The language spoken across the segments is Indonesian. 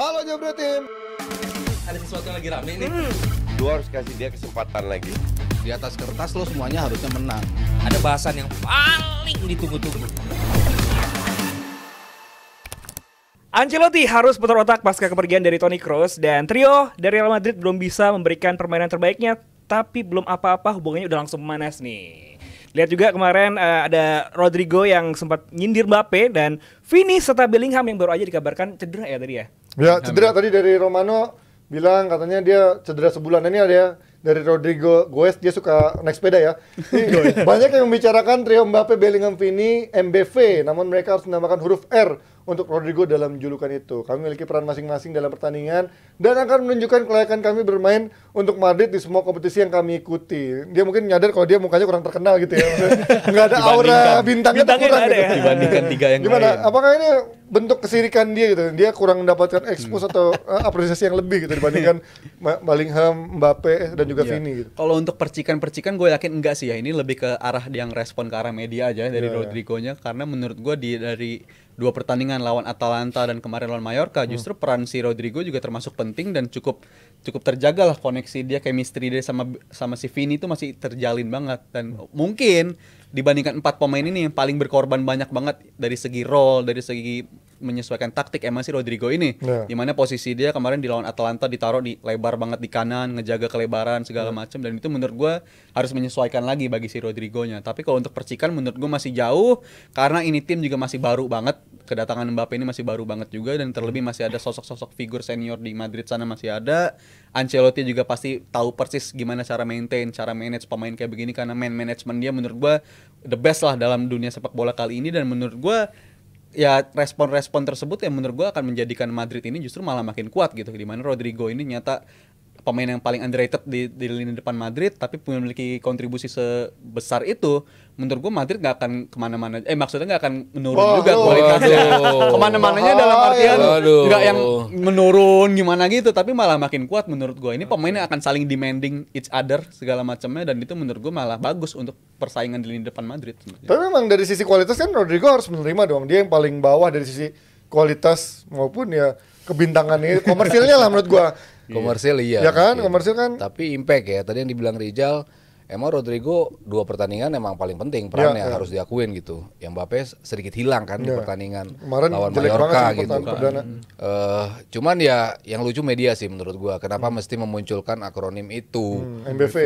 Halo Jabra Team. Ada sesuatu yang lagi rame nih. Hmm. Gue harus kasih dia kesempatan lagi. Di atas kertas lo semuanya harusnya menang. Ada bahasan yang paling ditunggu-tunggu. Ancelotti harus putar otak pasca kepergian dari Toni Kroos dan trio dari Real Madrid belum bisa memberikan permainan terbaiknya tapi belum apa-apa hubungannya udah langsung memanas nih. Lihat juga kemarin uh, ada Rodrigo yang sempat nyindir Mbappe dan Vini serta Bellingham yang baru aja dikabarkan cedera ya tadi ya. Ya, cedera ya. tadi dari Romano bilang katanya dia cedera sebulan. Ini ada ya dari Rodrigo Goes dia suka naik sepeda ya. Banyak yang membicarakan trio Mbappe, Bellingham, Vini, MBV, namun mereka harus menambahkan huruf R untuk Rodrigo dalam julukan itu. Kami memiliki peran masing-masing dalam pertandingan dan akan menunjukkan kelayakan kami bermain untuk Madrid di semua kompetisi yang kami ikuti. Dia mungkin nyadar kalau dia mukanya kurang terkenal gitu ya. Nggak ada aura bintangnya, bintangnya gitu. ya. dibandingkan tiga yang Gimana? Apakah ini bentuk kesirikan dia gitu? Dia kurang mendapatkan hmm. expose atau eh, apresiasi yang lebih gitu dibandingkan Bellingham, Mbappe eh, dan juga yeah. Vini gitu. Kalau untuk percikan-percikan gue yakin enggak sih ya. Ini lebih ke arah yang respon ke arah media aja ya, dari yeah, iya. Rodrigo-nya karena menurut gue di dari dua pertandingan lawan Atalanta dan kemarin lawan Mallorca hmm. justru peran si Rodrigo juga termasuk penting dan cukup cukup terjaga lah koneksi dia chemistry dia sama sama si Vini itu masih terjalin banget dan hmm. mungkin dibandingkan empat pemain ini yang paling berkorban banyak banget dari segi role dari segi menyesuaikan taktik emang si Rodrigo ini. Yeah. Dimana posisi dia kemarin di lawan Atlanta ditaruh di lebar banget di kanan, ngejaga kelebaran segala yeah. macam dan itu menurut gue harus menyesuaikan lagi bagi si Rodrigonya. Tapi kalau untuk percikan menurut gue masih jauh karena ini tim juga masih baru banget kedatangan Mbappe ini masih baru banget juga dan terlebih masih ada sosok-sosok figur senior di Madrid sana masih ada. Ancelotti juga pasti tahu persis gimana cara maintain, cara manage pemain kayak begini karena man management dia menurut gue the best lah dalam dunia sepak bola kali ini dan menurut gue ya respon-respon tersebut yang menurut gue akan menjadikan Madrid ini justru malah makin kuat gitu dimana Rodrigo ini nyata pemain yang paling underrated di, di lini depan Madrid tapi punya memiliki kontribusi sebesar itu menurut gue Madrid nggak akan kemana-mana eh maksudnya nggak akan menurun oh, juga kualitasnya kemana-mananya dalam artian iya. nggak yang menurun gimana gitu tapi malah makin kuat menurut gue ini pemainnya akan saling demanding each other segala macamnya dan itu menurut gue malah bagus untuk persaingan di lini depan Madrid tapi memang dari sisi kualitas kan Rodrigo harus menerima dong dia yang paling bawah dari sisi kualitas maupun ya kebintangan ini komersilnya lah menurut gue Iya. Komersil iya. Ya kan, iya. komersil kan. Tapi impact ya. Tadi yang dibilang Rijal, emang Rodrigo dua pertandingan emang paling penting iya, perannya ya, ya. harus diakuin gitu. Yang Mbappe sedikit hilang kan ya. di iya. pertandingan Kemarin lawan Mallorca gitu. Kan. Uh, cuman ya yang lucu media sih menurut gua. Kenapa hmm. mesti memunculkan akronim itu? Hmm, MBV.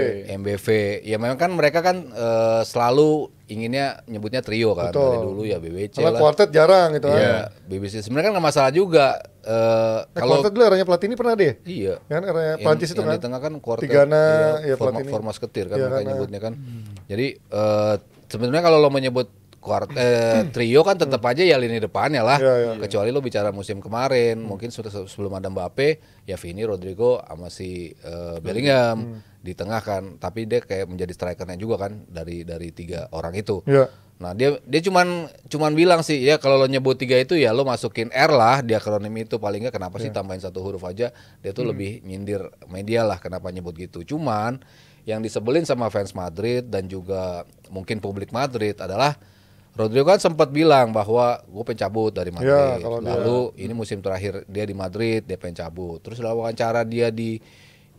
MBV. Ya memang kan mereka kan uh, selalu inginnya nyebutnya trio kan Betul. dari dulu ya BBC Karena lah. quartet jarang gitu kan. Iya, kan. BBC sebenarnya kan enggak masalah juga. Uh, nah, kalau quartet dulu eranya Platini pernah deh. Iya. Kan eranya Prancis itu yang kan. Di tengah kan quartet. Tigana, na ya, iya, forma, Platini. Forma kan, iya, kan ya, mereka nyebutnya kan. Hmm. Jadi uh, sebenarnya kalau lo menyebut kuart eh, trio kan tetap aja ya lini depannya lah. Ya, ya, Kecuali ya. lo bicara musim kemarin, hmm. mungkin sebelum ada Mbappe, ya Vini, Rodrigo sama si uh, Bellingham. Hmm di tengah kan tapi dia kayak menjadi strikernya juga kan dari dari tiga orang itu ya. nah dia dia cuman cuman bilang sih ya kalau lo nyebut tiga itu ya lo masukin R lah dia akronim itu paling nggak kenapa ya. sih iya. tambahin satu huruf aja dia tuh hmm. lebih nyindir media lah kenapa nyebut gitu cuman yang disebelin sama fans Madrid dan juga mungkin publik Madrid adalah Rodrigo kan sempat bilang bahwa gue pencabut dari iya, Madrid. Ya, Lalu dia... ini musim terakhir dia di Madrid, dia pencabut. Terus lawan cara dia di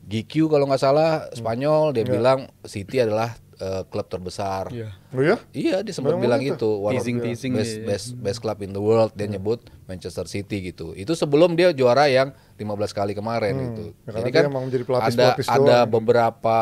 GQ kalau nggak salah hmm. Spanyol dia yeah. bilang City adalah uh, klub terbesar. Yeah. Oh yeah? Iya, dia sempat bilang itu, teasing, teasing best, yeah. Iya. best best club in the world dia yeah. Hmm. nyebut Manchester City gitu. Itu sebelum dia juara yang 15 kali kemarin hmm. itu. Ya, Jadi kan ada pelapis ada doang. beberapa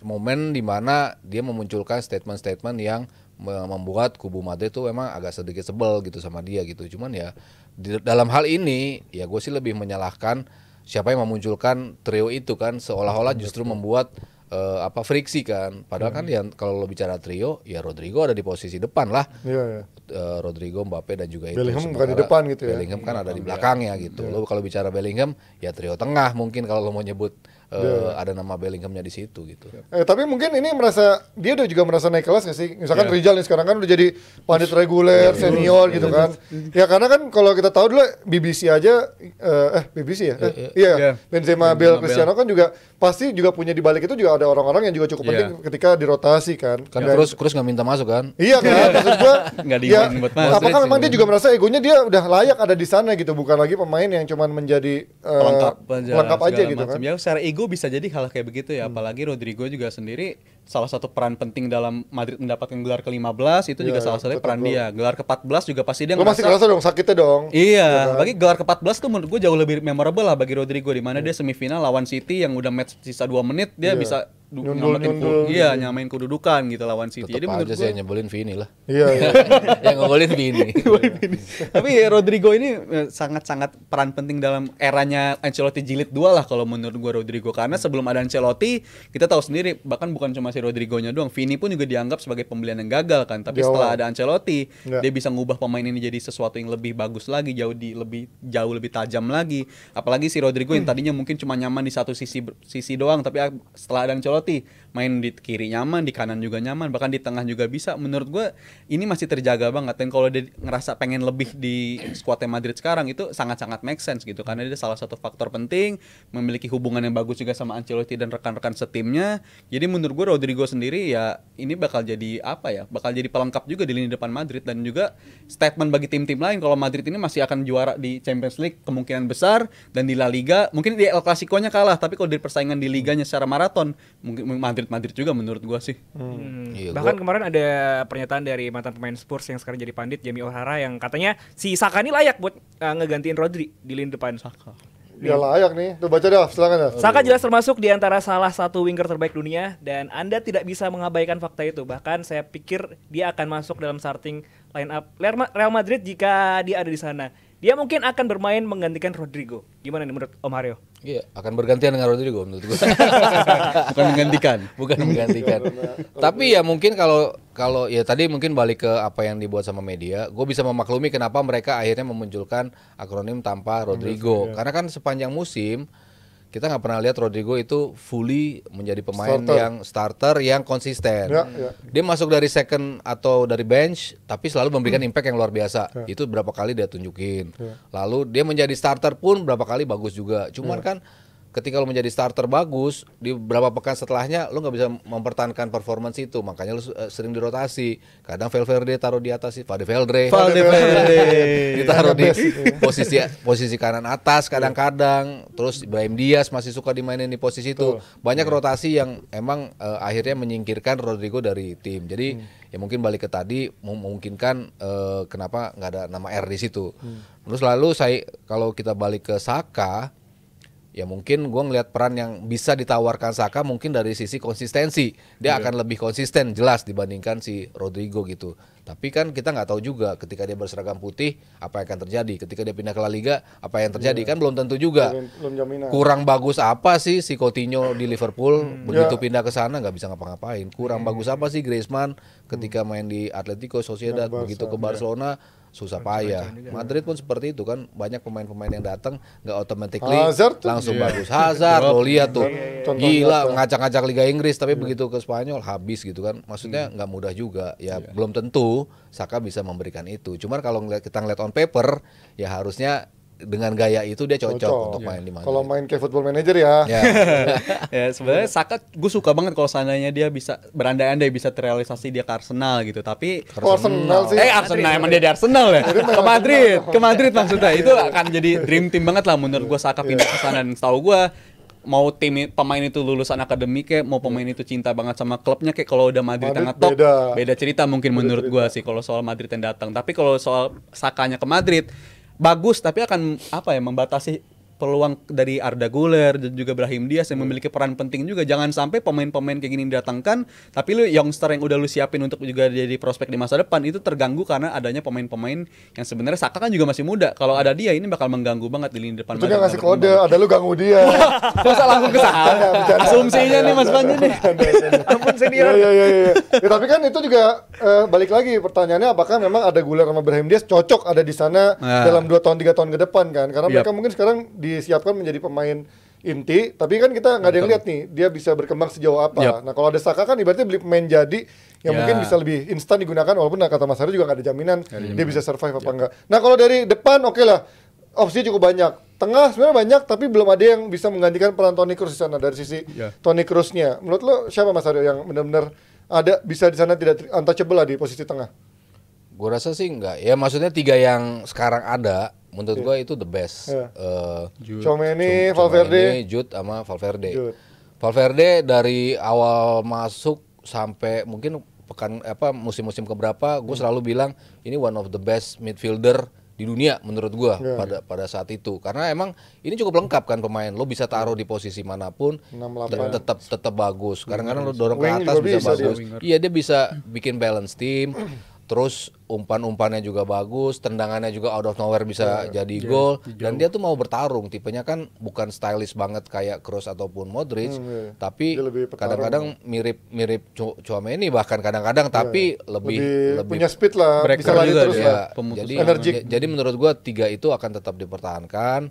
momen di mana dia memunculkan statement-statement yang membuat kubu Madrid itu memang agak sedikit sebel gitu sama dia gitu. Cuman ya di dalam hal ini ya gue sih lebih menyalahkan siapa yang memunculkan trio itu kan seolah-olah justru membuat uh, apa friksi kan. Padahal kan hmm. kan yang kalau lo bicara trio ya Rodrigo ada di posisi depan lah. ya, ya. Uh, Rodrigo, Mbappe dan juga Bellingham itu. Bellingham bukan di depan gitu ya. Bellingham kan iya, ada di iya. belakangnya gitu. ya. Lo kalau bicara Bellingham ya trio tengah mungkin kalau lo mau nyebut uh, ada nama Bellinghamnya di situ gitu. Eh, tapi mungkin ini merasa dia udah juga merasa naik kelas gak sih? Misalkan yeah. Rizal nih sekarang kan udah jadi pandit reguler, yeah, senior yeah, gitu kan. Yeah. Ya karena kan kalau kita tahu dulu BBC aja eh, eh BBC ya. Iya, eh, yeah, iya. Yeah. Iya. Benzema, Benzema Cristiano kan juga pasti juga punya di balik itu juga ada orang-orang yang juga cukup penting ketika dirotasi kan. Kan yeah. terus terus nggak minta masuk kan? Iya kan. Maksud gua nggak ya, buat masuk. Apakah memang dia juga merasa egonya dia udah layak ada di sana gitu, bukan lagi pemain yang cuman menjadi uh, eh, Lengkap aja gitu kan. Ya secara ego Rodrigo bisa jadi hal kayak begitu ya, hmm. apalagi Rodrigo juga sendiri salah satu peran penting dalam Madrid mendapatkan gelar ke-15 itu ya, juga ya, salah iya, satu peran gue. dia. Gelar ke-14 juga pasti dia Lo ngerasa, masih ngerasa dong sakitnya dong. Iya, ya, kan? bagi gelar ke-14 tuh menurut gue jauh lebih memorable lah bagi Rodrigo di mana hmm. dia semifinal lawan City yang udah match sisa 2 menit dia yeah. bisa nyundul, nyamain ku, iya nyamain kedudukan gitu lawan City. Tetep Jadi menurut saya nyebelin Vini lah. Iya. iya. yang ngegolin Vini. Tapi Rodrigo ini eh, sangat-sangat peran penting dalam eranya Ancelotti jilid dua lah kalau menurut gua Rodrigo karena sebelum ada Ancelotti kita tahu sendiri bahkan bukan cuma si Rodrigonya doang, Vini pun juga dianggap sebagai pembelian yang gagal kan. Tapi setelah ada Ancelotti, iya. dia bisa ngubah pemain ini jadi sesuatu yang lebih bagus lagi, jauh di lebih jauh lebih tajam lagi. Apalagi si Rodrigo yang tadinya mungkin cuma nyaman di satu sisi sisi doang, tapi setelah ada Ancelotti Ancelotti main di kiri nyaman di kanan juga nyaman bahkan di tengah juga bisa menurut gue ini masih terjaga banget dan kalau dia ngerasa pengen lebih di skuadnya Madrid sekarang itu sangat-sangat make sense gitu karena dia salah satu faktor penting memiliki hubungan yang bagus juga sama Ancelotti dan rekan-rekan setimnya jadi menurut gue Rodrigo sendiri ya ini bakal jadi apa ya bakal jadi pelengkap juga di lini depan Madrid dan juga statement bagi tim-tim lain kalau Madrid ini masih akan juara di Champions League kemungkinan besar dan di La Liga mungkin di El Clasico-nya kalah tapi kalau di persaingan di liganya secara maraton mungkin Madrid-Madrid juga menurut gua sih. Hmm. Iya, Bahkan kemarin ada pernyataan dari mantan pemain Spurs yang sekarang jadi pandit Jamie O'Hara yang katanya si Saka ini layak buat uh, ngegantiin Rodri di lini depan. Saka. Ya layak nih. Tuh baca deh, silakan ya. Saka jelas termasuk di antara salah satu winger terbaik dunia dan Anda tidak bisa mengabaikan fakta itu. Bahkan saya pikir dia akan masuk dalam starting line up Real Madrid jika dia ada di sana dia mungkin akan bermain menggantikan Rodrigo. Gimana nih menurut Om Mario? Iya, akan bergantian dengan Rodrigo menurut gue. Bukan menggantikan, bukan menggantikan. Iya, Tapi ya mungkin kalau kalau ya tadi mungkin balik ke apa yang dibuat sama media, gue bisa memaklumi kenapa mereka akhirnya memunculkan akronim tanpa Rodrigo. Iya, iya. Karena kan sepanjang musim kita nggak pernah lihat Rodrigo itu fully menjadi pemain starter. yang starter yang konsisten. Ya, ya. Dia masuk dari second atau dari bench, tapi selalu memberikan hmm. impact yang luar biasa. Ya. Itu berapa kali dia tunjukin. Ya. Lalu dia menjadi starter pun berapa kali bagus juga. Cuman ya. kan ketika lo menjadi starter bagus di beberapa pekan setelahnya lo nggak bisa mempertahankan performa itu makanya lo eh, sering dirotasi kadang Valverde taruh di atas sih Valverde Valverde ditaruh di posisi posisi kanan atas kadang-kadang terus Ibrahim Diaz masih suka dimainin di posisi itu banyak iya. rotasi yang emang uh, akhirnya menyingkirkan Rodrigo dari tim jadi hmm. ya mungkin balik ke tadi memungkinkan uh, eh, kenapa nggak ada nama R di situ hmm. terus lalu saya kalau kita balik ke Saka ya mungkin gue ngelihat peran yang bisa ditawarkan Saka mungkin dari sisi konsistensi dia yeah. akan lebih konsisten jelas dibandingkan si Rodrigo gitu tapi kan kita nggak tahu juga ketika dia berseragam putih apa yang akan terjadi ketika dia pindah ke La Liga apa yang terjadi yeah. kan belum tentu juga belum, belum kurang bagus apa sih si Coutinho di Liverpool hmm. begitu yeah. pindah ke sana nggak bisa ngapa-ngapain kurang hmm. bagus apa sih Griezmann ketika hmm. main di Atletico Sociedad begitu ke iya. Barcelona yeah susah payah. Madrid pun seperti itu kan banyak pemain-pemain yang datang nggak automatically Hazard, langsung iya. bagus. Hazard lo lihat iya. tuh iya, iya, gila ngacak-ngacak Liga Inggris tapi iya. begitu ke Spanyol habis gitu kan. Maksudnya hmm. nggak hmm. mudah juga ya iya. belum tentu Saka bisa memberikan itu. cuma kalau kita ngeliat on paper ya harusnya dengan gaya itu dia cocok, cocok. untuk yeah. main iya. di mana. Kalau main kayak Football Manager ya. Ya, ya sebenarnya Saka gue suka banget kalau seandainya dia bisa berandai-andai bisa terrealisasi dia ke Arsenal gitu. Tapi Arsenal, Arsenal sih. Eh Arsenal emang dia di Arsenal ya. ke Madrid, ke Madrid maksudnya. itu akan jadi dream team banget lah menurut gue Saka pindah ke sana dan tahu gue mau tim pemain itu lulusan akademik kayak mau pemain itu cinta banget sama klubnya kayak kalau udah Madrid, Madrid top beda. beda cerita mungkin beda menurut cerita. gua sih kalau soal Madrid yang datang tapi kalau soal Sakanya ke Madrid bagus tapi akan apa ya membatasi peluang dari Arda Guler dan juga Brahim Diaz yang hmm. memiliki peran penting juga. Jangan sampai pemain-pemain kayak gini didatangkan, tapi lu youngster yang udah lu siapin untuk juga jadi prospek di masa depan itu terganggu karena adanya pemain-pemain yang sebenarnya Saka kan juga masih muda. Kalau ada dia ini bakal mengganggu banget di lini depan. Itu dia ngasih kode, ada lu ganggu dia. Masa langsung ke Asumsinya nih Mas Panji nih. Ampun senior. ya, ya, ya. Ya, tapi kan itu juga eh, balik lagi pertanyaannya apakah memang ada Guler sama Brahim Diaz cocok ada di sana nah. dalam 2 tahun 3 tahun ke depan kan? Karena mereka mungkin sekarang di disiapkan menjadi pemain inti, tapi kan kita nggak ada yang lihat nih dia bisa berkembang sejauh apa. Yep. Nah kalau ada Saka kan ibaratnya beli pemain jadi yang yeah. mungkin ya. bisa lebih instan digunakan walaupun nah, kata Mas Hari juga nggak ada jaminan mm -hmm. dia bisa survive apa yep. enggak. Nah kalau dari depan oke okay lah opsi cukup banyak. Tengah sebenarnya banyak tapi belum ada yang bisa menggantikan peran Toni Kroos di sana dari sisi yeah. Toni Kroosnya. Menurut lo siapa Mas Aryo yang benar-benar ada bisa di sana tidak untouchable lah di posisi tengah? Gue rasa sih enggak. Ya maksudnya tiga yang sekarang ada menurut yeah. gue itu the best. Yeah. Iya. Uh, Jude. Valverde, Jude sama Valverde. Jude. Valverde dari awal masuk sampai mungkin pekan apa musim-musim keberapa, gue hmm. selalu bilang ini one of the best midfielder di dunia menurut gue yeah. pada pada saat itu karena emang ini cukup lengkap kan pemain lo bisa taruh di posisi manapun tetap tetap bagus kadang-kadang lo iya. dorong ke atas bisa, bisa bagus iya dia bisa bikin balance team terus umpan-umpannya juga bagus, tendangannya juga out of nowhere bisa yeah, jadi yeah, gol dan dia tuh mau bertarung. Tipenya kan bukan stylish banget kayak Kroos ataupun Modric, mm, yeah. tapi kadang-kadang mirip-mirip Chouameni bahkan kadang-kadang yeah. tapi iya. lebih, lebih lebih punya speed lah, bisa lari juga terus ya. lah. jadi energi. jadi menurut gua tiga itu akan tetap dipertahankan.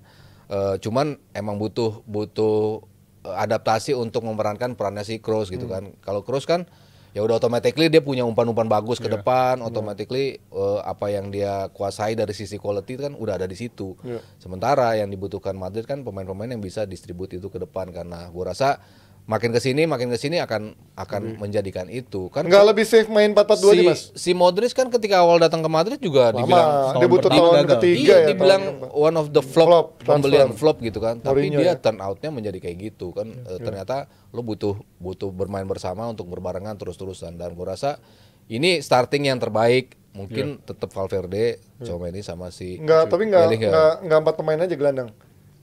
Uh, cuman emang butuh butuh eh, adaptasi untuk memerankan perannya si Kroos gitu hmm. kan. Kalau Kroos kan ya udah automatically dia punya umpan-umpan bagus ke iya. depan, iya. automatically yeah. uh, apa yang dia kuasai dari sisi quality kan udah ada di situ. Yeah. Sementara yang dibutuhkan Madrid kan pemain-pemain yang bisa distribut itu ke depan karena gua rasa makin ke sini makin ke sini akan akan hmm. menjadikan itu kan nggak lebih safe main 4-4-2 si, nih mas si Modric kan ketika awal datang ke Madrid juga Lama, dibilang dia butuh tahun ketiga iya, ya dibilang one of the flop, flop pembelian flop gitu kan tapi Mourinho, dia ya. turn outnya menjadi kayak gitu kan ya, uh, ternyata lo butuh butuh bermain bersama untuk berbarengan terus-terusan dan gue rasa ini starting yang terbaik mungkin ya. tetap Valverde, ya. ini sama si Enggak, tapi enggak enggak empat pemain aja gelandang.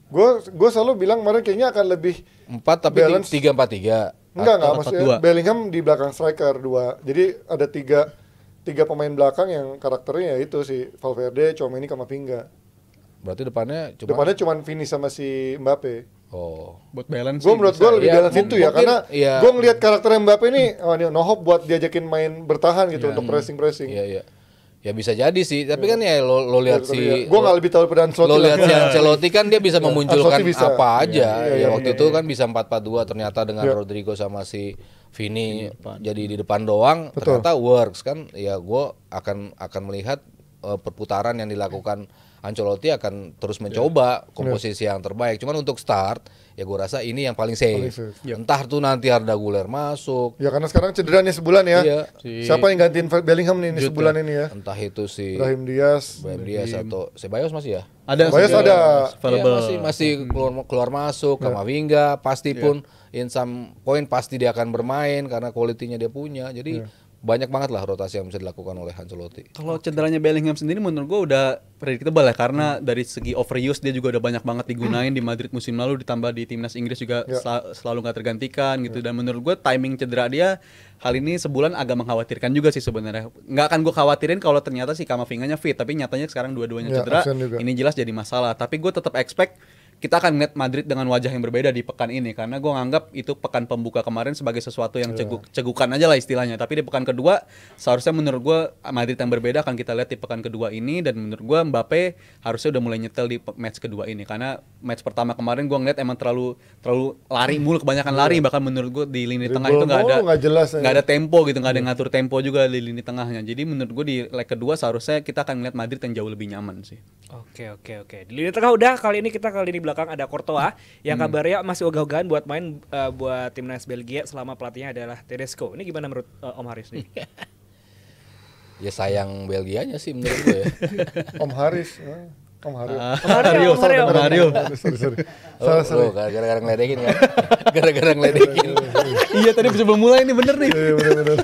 Gue gue selalu bilang mereka kayaknya akan lebih empat tapi balance. tiga empat tiga. Enggak enggak maksudnya dua. Bellingham di belakang striker dua. Jadi ada tiga tiga pemain belakang yang karakternya ya itu si Valverde, sama Kamavinga. Berarti depannya cuma depannya cuma Vini sama si Mbappe. Oh. Buat balance. Gue menurut gue lebih ya, balance itu ya karena ya. gue ngelihat karakter Mbappe ini oh, ini no hope buat diajakin main bertahan gitu ya, untuk pressing pressing. Iya iya. Ya bisa jadi sih, tapi kan ya lo, lo lihat ya, si ya. gua nggak lebih tahu peran Ancelotti. Lo lihat si Ancelotti kan dia bisa iya. memunculkan bisa. apa iya, aja. Iya, ya, ya, ya, ya waktu ya, itu kan bisa 4-4-2 ternyata dengan ya. Rodrigo sama si Vini ya, jadi di depan doang Betul. ternyata works kan. Ya gue akan akan melihat uh, perputaran yang dilakukan Ancelotti akan terus iya. mencoba yeah. komposisi yeah. yang terbaik. Cuman untuk start ya gue rasa ini yang paling safe. Paling safe. Yeah. Entah tuh nanti Arda Guler masuk. Ya karena sekarang cedera nih sebulan ya. Yeah. Si... Siapa yang gantiin Bellingham nih, ini sebulan ini ya? Entah itu si Ibrahim Diaz, Ibrahim Diaz atau Sebayos masih ya? Ada Sebayos ada. Ya, masih masih hmm. keluar keluar masuk yeah. Kamavinga pasti yeah. pun in some point pasti dia akan bermain karena kualitinya dia punya. Jadi yeah banyak banget lah rotasi yang bisa dilakukan oleh Ancelotti. Kalau cederanya Bellingham sendiri menurut gue udah predictable ya karena hmm. dari segi overuse dia juga udah banyak banget digunain di Madrid musim lalu ditambah di timnas Inggris juga ya. sel selalu nggak tergantikan gitu ya. dan menurut gue timing cedera dia hal ini sebulan agak mengkhawatirkan juga sih sebenarnya. Nggak akan gue khawatirin kalau ternyata si Kamavinganya fit tapi nyatanya sekarang dua-duanya ya, cedera ini jelas jadi masalah. Tapi gue tetap expect kita akan melihat Madrid dengan wajah yang berbeda di pekan ini karena gue nganggap itu pekan pembuka kemarin sebagai sesuatu yang iya. ceguk cegukan aja lah istilahnya tapi di pekan kedua seharusnya menurut gue Madrid yang berbeda akan kita lihat di pekan kedua ini dan menurut gue Mbappe harusnya udah mulai nyetel di match kedua ini karena match pertama kemarin gue ngeliat emang terlalu terlalu lari hmm. mulu kebanyakan lari iya. bahkan menurut gue di lini di tengah itu nggak ada nggak ada tempo gitu nggak ada iya. ngatur tempo juga di lini tengahnya jadi menurut gue di leg kedua seharusnya kita akan melihat Madrid yang jauh lebih nyaman sih oke oke oke di lini tengah udah kali ini kita kali ini belakang ada Courtois hmm. yang hmm. kabarnya masih ogah-ogahan buat main uh, buat timnas Belgia selama pelatihnya adalah Tedesco. Ini gimana menurut uh, Om Haris nih? ya sayang Belgianya sih menurut gue. Ya. Om Haris. Eh, Om Haris, ah. Om Haris, Om Haris, Om Haris, Sorry, sorry. Oh, oh, gara-gara ngeledekin kan? Gara-gara ngeledekin. iya, tadi mulai ini bener nih. Iya, bener, bener.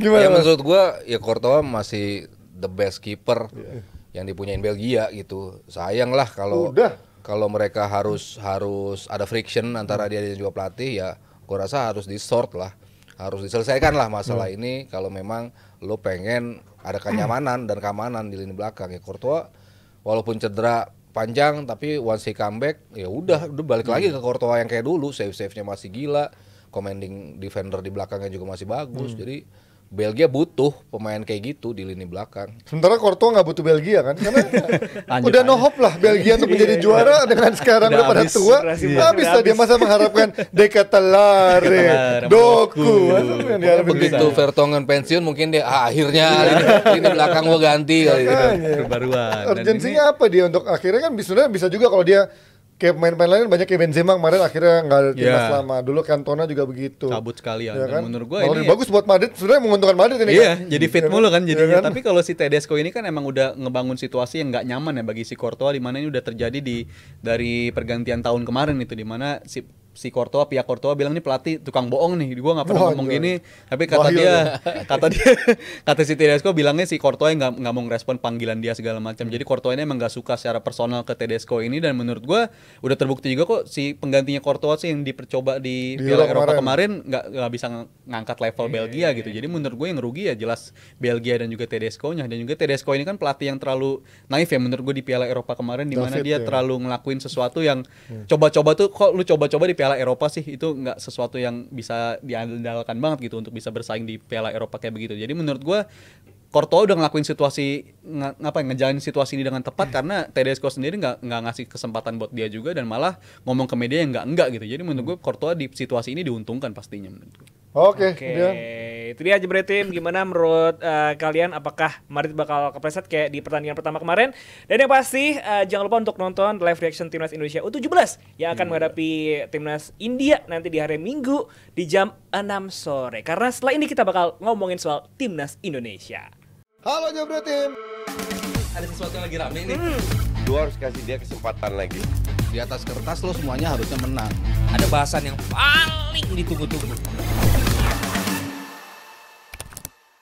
gimana? Ya maksud gua ya Kortoa masih the best keeper yeah. yang dipunyain Belgia gitu. Sayang lah kalau kalau mereka harus harus ada friction antara hmm. dia dan juga pelatih ya gua rasa harus di sort lah. Harus diselesaikan lah masalah hmm. ini kalau memang lo pengen ada kenyamanan dan keamanan di lini belakang ya Courtois walaupun cedera panjang tapi once he comeback ya udah udah balik hmm. lagi ke hmm. Courtois yang kayak dulu save save nya masih gila commanding defender di belakangnya juga masih bagus hmm. jadi Belgia butuh pemain kayak gitu di lini belakang. Sementara Courtois nggak butuh Belgia kan? Karena udah no hope lah Belgia untuk menjadi iya. juara dengan sekarang udah, pada tua. Nah, bisa dia masa mengharapkan Decathlare, Doku. Begitu iya. Vertonghen pensiun mungkin dia ah, akhirnya iya. lini belakang gue ganti Perbaruan. Gitu. Urgensinya apa dia untuk akhirnya kan sebenarnya bisa juga kalau dia kayak pemain-pemain lain banyak kayak Benzema kemarin akhirnya nggak ada timnas yeah. lama. Dulu Cantona juga begitu. Cabut sekali ya, iya kan? menurut gue Malah ini bagus buat Madrid. Sebenarnya menguntungkan Madrid ini. Iya, yeah, kan? jadi fit ya mulu kan iya jadinya. Ya kan? Tapi kalau si Tedesco ini kan emang udah ngebangun situasi yang nggak nyaman ya bagi si Courtois di mana ini udah terjadi di dari pergantian tahun kemarin itu di mana si si Kortoa pihak Kortoa bilang ini pelatih tukang bohong nih gue nggak pernah Wah, ngomong gini tapi kata Wah, dia kata dia kata si Tedesco bilangnya si Kortoa nggak nggak mau ngerespon panggilan dia segala macam jadi Kortoa ini emang nggak suka secara personal ke Tedesco ini dan menurut gue udah terbukti juga kok si penggantinya Kortoa sih yang dipercoba di Piala Eropa kemarin nggak nggak bisa ngangkat level iya, Belgia iya, gitu iya. jadi menurut gue yang rugi ya jelas Belgia dan juga Tedesco nya dan juga Tedesco ini kan pelatih yang terlalu naif ya menurut gue di Piala Eropa kemarin di mana dia ya. terlalu ngelakuin sesuatu yang hmm. coba-coba hmm. tuh kok lu coba-coba di Piala Piala Eropa sih itu nggak sesuatu yang bisa diandalkan banget gitu untuk bisa bersaing di Piala Eropa kayak begitu. Jadi menurut gue Courtois udah ngelakuin situasi ngapa ya, ngejalanin situasi ini dengan tepat karena Tedesco sendiri nggak nggak ngasih kesempatan buat dia juga dan malah ngomong ke media yang nggak enggak gitu. Jadi menurut gue Courtois di situasi ini diuntungkan pastinya menurut gue. Oke. Okay, okay. Itu dia aja Tim. Gimana menurut uh, kalian? Apakah Madrid bakal kepreset kayak di pertandingan pertama kemarin? Dan yang pasti uh, jangan lupa untuk nonton live reaction timnas Indonesia U17 yang akan hmm. menghadapi timnas India nanti di hari Minggu di jam 6 sore. Karena setelah ini kita bakal ngomongin soal timnas Indonesia. Halo Jabret Tim. Ada sesuatu yang lagi rame nih. Hmm. Lu harus kasih dia kesempatan lagi. Di atas kertas lo semuanya harusnya menang. Ada bahasan yang paling ditunggu-tunggu.